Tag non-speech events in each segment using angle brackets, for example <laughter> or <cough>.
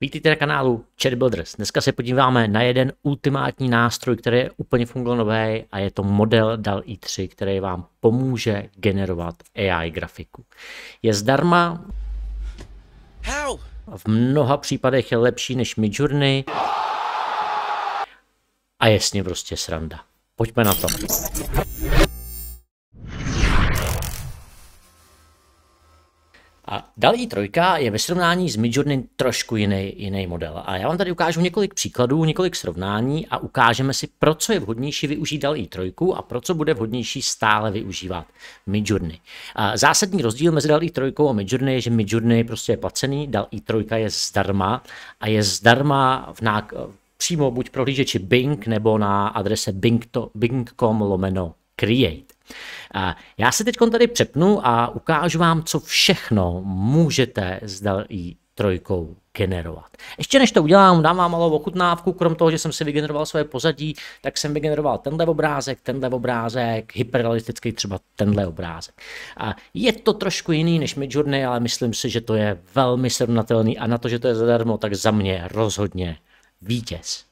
Vítejte na kanálu Chat Builders. Dneska se podíváme na jeden ultimátní nástroj, který je úplně fungonový a je to model DAL i3, který vám pomůže generovat AI grafiku. Je zdarma. V mnoha případech je lepší než Midjourney. A jasně prostě sranda. Pojďme na to. A DALI 3 je ve srovnání s Midjourney trošku jiný, jiný model. A já vám tady ukážu několik příkladů, několik srovnání a ukážeme si, pro co je vhodnější využít DALI 3 a pro co bude vhodnější stále využívat Midjourney. A zásadní rozdíl mezi DALI 3 a Midjourney je, že Midjourney prostě je placený, DALI 3 je zdarma a je zdarma v nák přímo buď prohlížeči Bing nebo na adrese bing.com lomeno create. Já se teď tady přepnu a ukážu vám, co všechno můžete s DALI e trojkou generovat. Ještě než to udělám, dám vám malou ochutnávku, krom toho, že jsem si vygeneroval svoje pozadí, tak jsem vygeneroval tenhle obrázek, tenhle obrázek, hyperrealistický třeba tenhle obrázek. A je to trošku jiný než Midjourney, ale myslím si, že to je velmi srovnatelný a na to, že to je zadarmo, tak za mě rozhodně vítěz.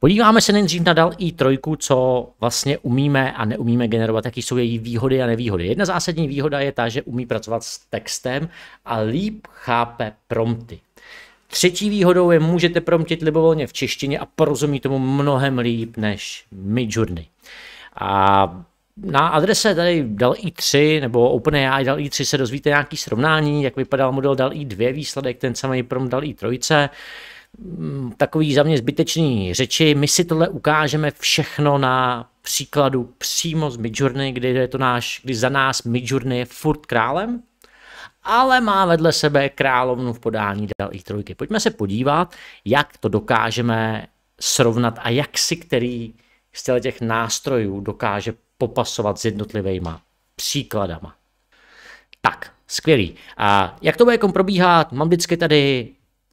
Podíváme se nejdřív na dal i e trojku, co vlastně umíme a neumíme generovat, jaké jsou její výhody a nevýhody. Jedna zásadní výhoda je ta, že umí pracovat s textem a líp chápe prompty. Třetí výhodou je, můžete promptit libovolně v češtině a porozumí tomu mnohem líp než Midjourney. A na adrese tady dal e i3 nebo OpenAI dal e i3 se dozvíte nějaký srovnání, jak vypadal model dal i2 výsledek, ten samý prompt dal i3. Mm, takový za mě zbytečný řeči. My si tohle ukážeme všechno na příkladu přímo z Midjourney, kdy je to náš, kdy za nás Midjourney je furt králem, ale má vedle sebe královnu v podání dal i trojky. Pojďme se podívat, jak to dokážeme srovnat a jak si který z těch nástrojů dokáže popasovat s jednotlivými příkladama. Tak, skvělý. A jak to bude probíhat? Mám vždycky tady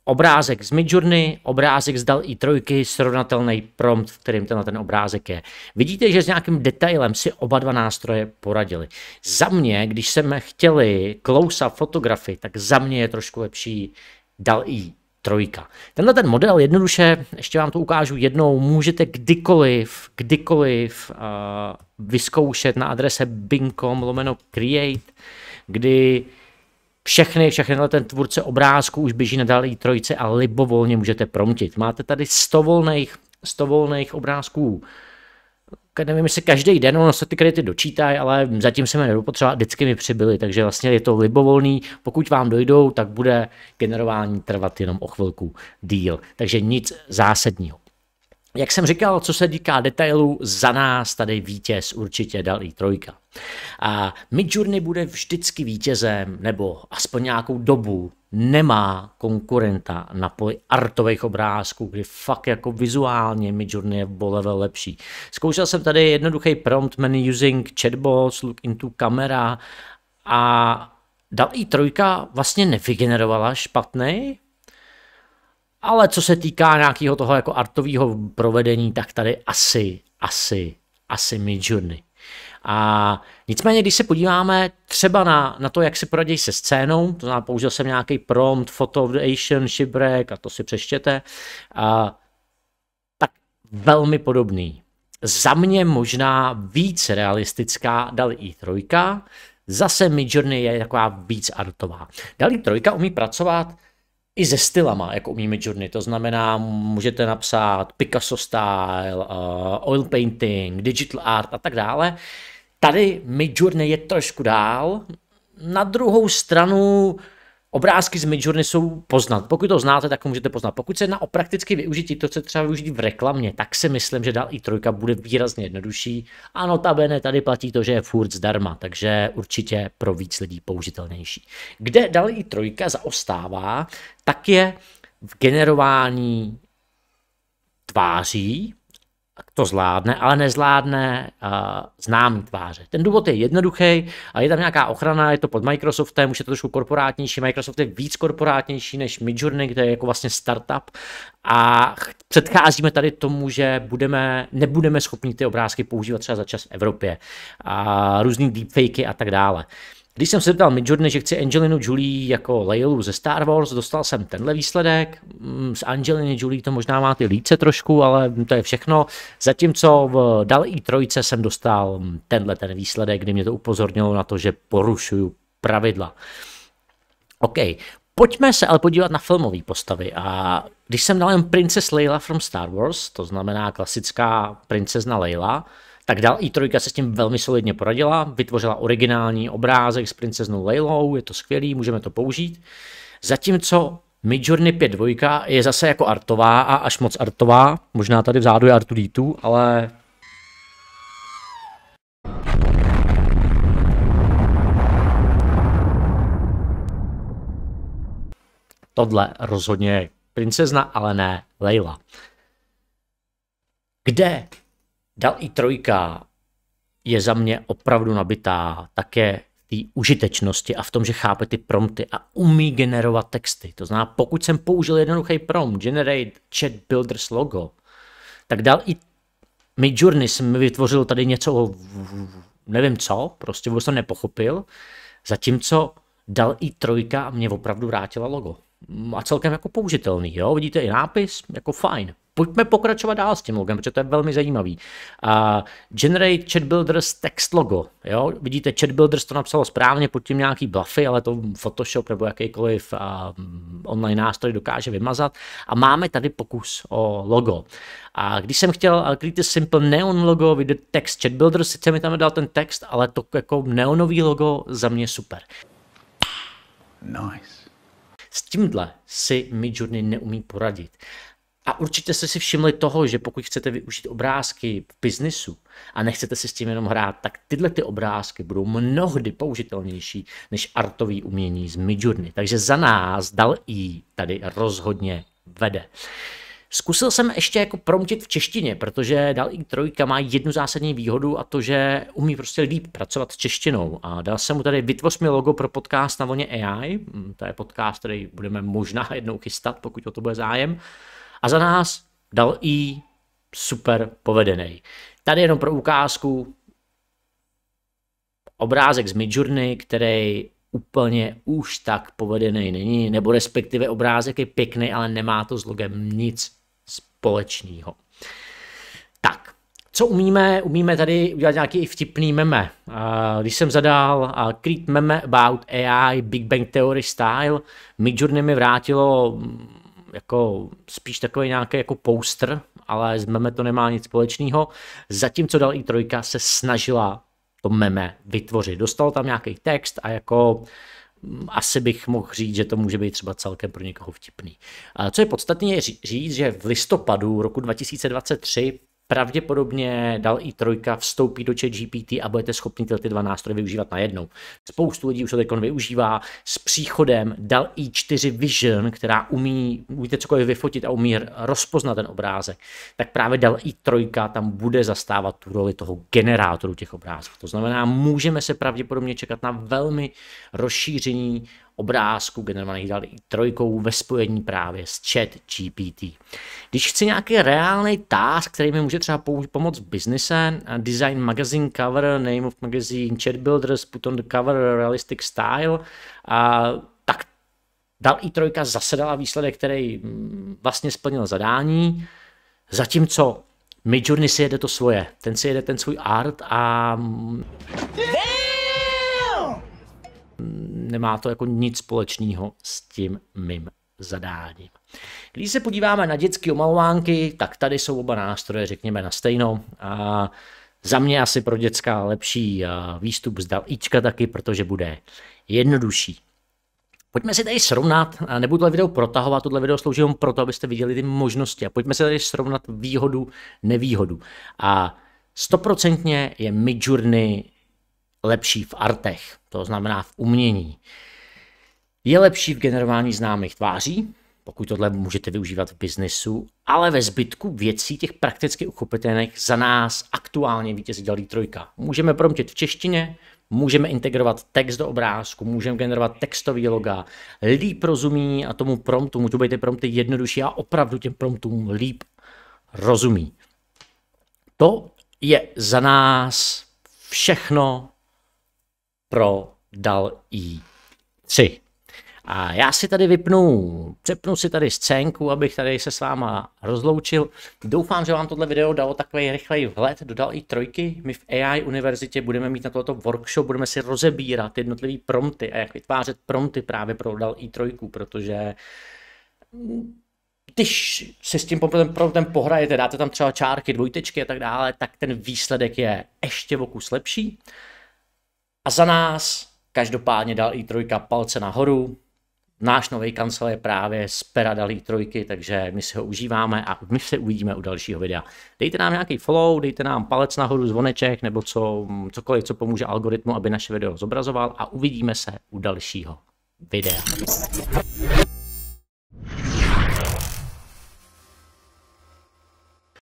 obrázek z Midjourney, obrázek z dal i trojky, srovnatelný prompt, v kterým tenhle ten obrázek je. Vidíte, že s nějakým detailem si oba dva nástroje poradili. Za mě, když jsme chtěli close fotografii, tak za mě je trošku lepší dal i trojka. Tenhle ten model jednoduše, ještě vám to ukážu jednou, můžete kdykoliv, kdykoliv uh, vyzkoušet na adrese bing.com lomeno create, kdy uh, všechny, všechny ten tvůrce obrázků už běží na další trojice a libovolně můžete promtit. Máte tady 100 volných, 100 volných obrázků nevím, jestli každý den, ono se ty kredity dočítají, ale zatím se mi nedopotřeba, vždycky mi přibyly, takže vlastně je to libovolný, pokud vám dojdou, tak bude generování trvat jenom o chvilku díl, takže nic zásadního. Jak jsem říkal, co se týká detailů, za nás tady vítěz určitě dal i trojka. A Midjourney bude vždycky vítězem, nebo aspoň nějakou dobu nemá konkurenta na poli artových obrázků, kdy fakt jako vizuálně Midjourney je level lepší. Zkoušel jsem tady jednoduchý prompt menu using chatbots, look into camera a dal i trojka vlastně nevygenerovala špatný ale co se týká nějakého toho jako artového provedení, tak tady asi, asi, asi Midjourney. A nicméně, když se podíváme třeba na, na to, jak si poradí se scénou, to znamená, použil jsem nějaký prompt, photo of the Asian, shipwreck, a to si přeštěte, a, tak velmi podobný. Za mě možná víc realistická dali i trojka, zase Midjourney je taková víc artová. Dali trojka umí pracovat i se stylama, jako umíme Journey, to znamená, můžete napsat Picasso style, uh, oil painting, digital art a tak dále. Tady Midjourney je trošku dál. Na druhou stranu Obrázky z Midjourney jsou poznat. Pokud to znáte, tak to můžete poznat. Pokud se jedná o prakticky využití, to se třeba využít v reklamě, tak si myslím, že dál i trojka bude výrazně jednodušší. Ano, notabene tady platí to, že je furt zdarma, takže určitě pro víc lidí použitelnější. Kde dál i trojka zaostává, tak je v generování tváří, to zvládne, ale nezvládne uh, známý tváře. Ten důvod je jednoduchý, ale je tam nějaká ochrana, je to pod Microsoftem, už je to trošku korporátnější. Microsoft je víc korporátnější než Midjourney, kde je jako vlastně startup. A předcházíme tady tomu, že budeme, nebudeme schopni ty obrázky používat třeba za čas v Evropě. A různý deepfakey a tak dále. Uh, když jsem se ptal Midjourney, že chci Angelinu Julie jako Leilu ze Star Wars, dostal jsem tenhle výsledek. Mm, s Angeliny Julie to možná má ty líce trošku, ale to je všechno. Zatímco v dal i trojce jsem dostal mm, tenhle ten výsledek, kdy mě to upozornilo na to, že porušuju pravidla. OK, pojďme se ale podívat na filmové postavy. A když jsem dal jen Princess Leila from Star Wars, to znamená klasická princezna Leila, tak dál e i trojka se s tím velmi solidně poradila, vytvořila originální obrázek s princeznou Leilou, je to skvělý, můžeme to použít. Zatímco Midjourney 5 dvojka je zase jako artová a až moc artová, možná tady vzadu je Artu Dítu, ale tohle rozhodně je princezna, ale ne Leila. Kde Dal i trojka je za mě opravdu nabitá také té užitečnosti a v tom, že chápe ty prompty a umí generovat texty. To znamená, pokud jsem použil jednoduchý prompt, generate chat builders logo, tak dal i my Journey jsem vytvořil tady něco, nevím co, prostě vůbec to nepochopil, zatímco dal i trojka a mě opravdu vrátila logo. A celkem jako použitelný, jo, vidíte i nápis, jako fajn pojďme pokračovat dál s tím logem, protože to je velmi zajímavý. A generate chat builders text logo. Jo? Vidíte, chat builders to napsalo správně, pod tím nějaký bluffy, ale to Photoshop nebo jakýkoliv a, mm, online nástroj dokáže vymazat. A máme tady pokus o logo. A když jsem chtěl Create Simple Neon logo, vidět text chat builder, sice mi tam dal ten text, ale to jako neonový logo za mě super. Nice. S tímhle si Midjourney neumí poradit. A určitě jste si všimli toho, že pokud chcete využít obrázky v biznisu a nechcete si s tím jenom hrát, tak tyhle ty obrázky budou mnohdy použitelnější než artový umění z Midjourney. Takže za nás dal i tady rozhodně vede. Zkusil jsem ještě jako promtit v češtině, protože dal i trojka má jednu zásadní výhodu a to, že umí prostě líp pracovat s češtinou. A dal jsem mu tady Vytvoř mi logo pro podcast na voně AI, mm, to je podcast, který budeme možná <laughs> jednou chystat, pokud o to bude zájem a za nás dal i super povedený. Tady jenom pro ukázku obrázek z Midjourney, který úplně už tak povedený není, nebo respektive obrázek je pěkný, ale nemá to s logem nic společného. Tak, co umíme? Umíme tady udělat nějaký vtipný meme. Když jsem zadal Create meme about AI Big Bang Theory style, Midjourney mi vrátilo jako spíš takový nějaký jako poster, ale s meme to nemá nic společného. Zatímco dal i trojka se snažila to meme vytvořit. Dostal tam nějaký text a jako mm, asi bych mohl říct, že to může být třeba celkem pro někoho vtipný. Co je podstatně je říct, že v listopadu roku 2023 pravděpodobně dal i trojka vstoupí do chat GPT a budete schopni tyhle ty dva nástroje využívat najednou. Spoustu lidí už to teď využívá. S příchodem dal i 4 Vision, která umí, umíte cokoliv vyfotit a umí rozpoznat ten obrázek, tak právě dal i trojka tam bude zastávat tu roli toho generátoru těch obrázků. To znamená, můžeme se pravděpodobně čekat na velmi rozšíření obrázků generovaných dali trojkou ve spojení právě s chat GPT. Když chci nějaký reálný task, který mi může třeba pomoct v biznise, design magazine cover, name of magazine, chat builders, put on the cover, realistic style, a tak dal i trojka zase dala výsledek, který mm, vlastně splnil zadání, zatímco Midjourney si jede to svoje, ten si jede ten svůj art a... Yeah! nemá to jako nic společného s tím mým zadáním. Když se podíváme na dětské omalovánky, tak tady jsou oba nástroje, řekněme, na stejno. A za mě asi pro dětská lepší výstup z dalíčka taky, protože bude jednodušší. Pojďme si tady srovnat, a nebudu tohle video protahovat, tohle video slouží jenom proto, abyste viděli ty možnosti a pojďme si tady srovnat výhodu, nevýhodu. A stoprocentně je Midjourney lepší v artech, to znamená v umění. Je lepší v generování známých tváří, pokud tohle můžete využívat v biznesu, ale ve zbytku věcí těch prakticky uchopitelných za nás aktuálně vítězí dělí trojka. Můžeme promptit v češtině, můžeme integrovat text do obrázku, můžeme generovat textový loga, líp rozumí a tomu promptu, můžou být ty prompty jednodušší a opravdu těm promptům líp rozumí. To je za nás všechno pro dal i3. A já si tady vypnu, přepnu si tady scénku, abych tady se s váma rozloučil. Doufám, že vám tohle video dalo takový rychlej vhled, dodal i trojky. My v AI univerzitě budeme mít na tohoto workshop, budeme si rozebírat jednotlivý prompty a jak vytvářet prompty právě pro dal i trojku, protože mm, když se s tím promptem pohrajete, dáte tam třeba čárky, dvojtečky a tak dále, tak ten výsledek je ještě o kus lepší. A za nás každopádně dal i trojka palce nahoru. Náš nový kancel je právě z pera dalí trojky, takže my si ho užíváme a my se uvidíme u dalšího videa. Dejte nám nějaký follow, dejte nám palec nahoru, zvoneček nebo co, cokoliv, co pomůže algoritmu, aby naše video zobrazoval a uvidíme se u dalšího videa.